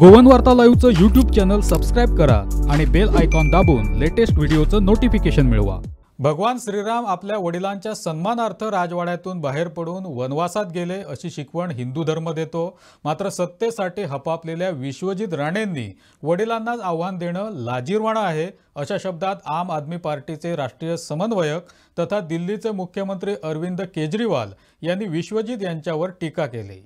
गोवन वार्ता लाईव्हचं YouTube channel subscribe करा आणि बेल आयकॉन दाबून लेटेस्ट व्हिडिओचं नोटिफिकेशन मिळवा भगवान श्रीराम आपल्या वडिलांच्या सन्मानार्थ राजवाड्यातून बाहेर पडून वनवासात गेले अशी शिकवण हिंदू धर्म देतो मात्र सत्तेसाठी हपापलेल्या विश्वजित राणेंनी वडिलांनाच आव्हान देणं लाजीरवाणं आहे अशा शब्दात आम आदमी पार्टीचे राष्ट्रीय समन्वयक तथा दिल्लीचे मुख्यमंत्री अरविंद केजरीवाल यांनी विश्वजित यांच्यावर टीका केली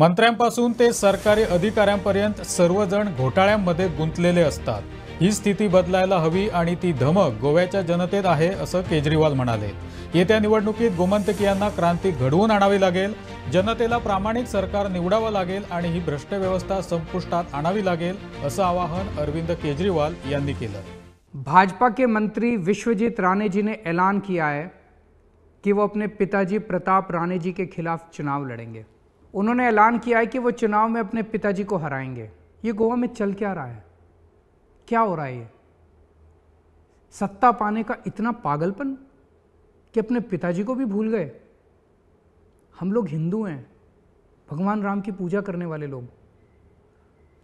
मंत्र्यांपासून ते सरकारी अधिकाऱ्यांपर्यंत सर्वजण घोटाळ्यांमध्ये गुंतलेले असतात ही स्थिती बदलायला हवी आणि ती धमक गोव्याच्या जनतेत आहे असं केजरीवाल म्हणाले येत्या निवडणुकीत गोमंतकीयांना क्रांती घडवून आणावी लागेल जनतेला प्रामाणिक सरकार निवडावं लागेल आणि ही भ्रष्ट व्यवस्था संपुष्टात आणावी लागेल असं आवाहन अरविंद केजरीवाल यांनी केलं भाजपा के मंत्री विश्वजीत राणेजीने जी ऐलान किया है कि वो अपने पिताजी प्रताप राणेजी के खिलाफ चुनाव लड़ेंगे उन्होंने ऐलान किया है कि वो चुनाव में अपने पिताजी को हराएंगे ये गोवा में चल क्या रहा है क्या हो रहा है ये सत्ता पाने का इतना पागलपन कि अपने पिताजी को भी भूल गए हम लोग हिंदू हैं भगवान राम की पूजा करने वाले लोग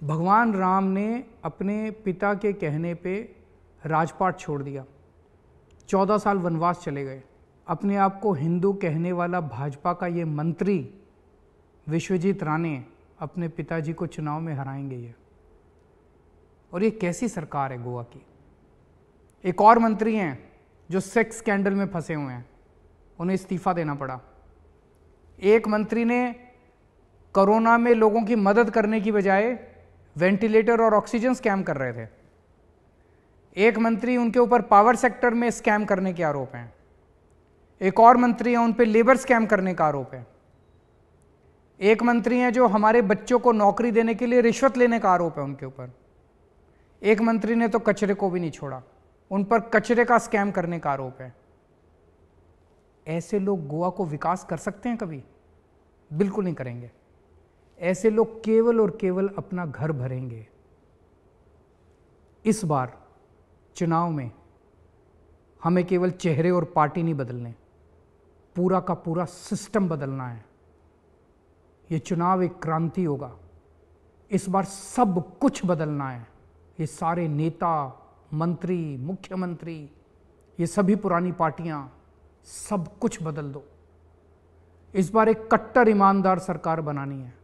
भगवान राम ने अपने पिता के कहने पे राजपाट छोड़ दिया चौदह साल वनवास चले गए अपने आप को हिंदू कहने वाला भाजपा का ये मंत्री विश्वजीत राणे अपने पिताजी को चुनाव में हराएंगे ये और ये कैसी सरकार है गोवा की एक और मंत्री हैं जो सेक्स स्कैंडल में फंसे हुए हैं उन्हें इस्तीफा देना पड़ा एक मंत्री ने कोरोना में लोगों की मदद करने की बजाय वेंटिलेटर और ऑक्सीजन स्कैम कर रहे थे एक मंत्री उनके ऊपर पावर सेक्टर में स्कैम करने के आरोप हैं एक और मंत्री हैं उन पर लेबर स्कैम करने का आरोप है एक मंत्री हैं जो हमारे बच्चों को नौकरी देने के लिए रिश्वत लेने का आरोप है उनके ऊपर एक मंत्री ने तो कचरे को भी नहीं छोड़ा उन पर कचरे का स्कैम करने का आरोप है ऐसे लोग गोवा को विकास कर सकते हैं कभी बिल्कुल नहीं करेंगे ऐसे लोग केवल और केवल अपना घर भरेंगे इस बार चुनाव में हमें केवल चेहरे और पार्टी नहीं बदलने पूरा का पूरा सिस्टम बदलना है ये चुनाव एक क्रांति होगा इस बार सब कुछ बदलना है ये सारे नेता मंत्री मुख्यमंत्री ये सभी पुरानी पार्टियां सब कुछ बदल दो इस बार एक कट्टर ईमानदार सरकार बनानी है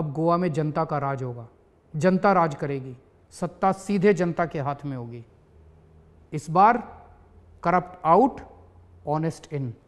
अब गोवा में जनता का राज होगा जनता राज करेगी सत्ता सीधे जनता के हाथ में होगी इस बार करप्ट आउट ऑनेस्ट इन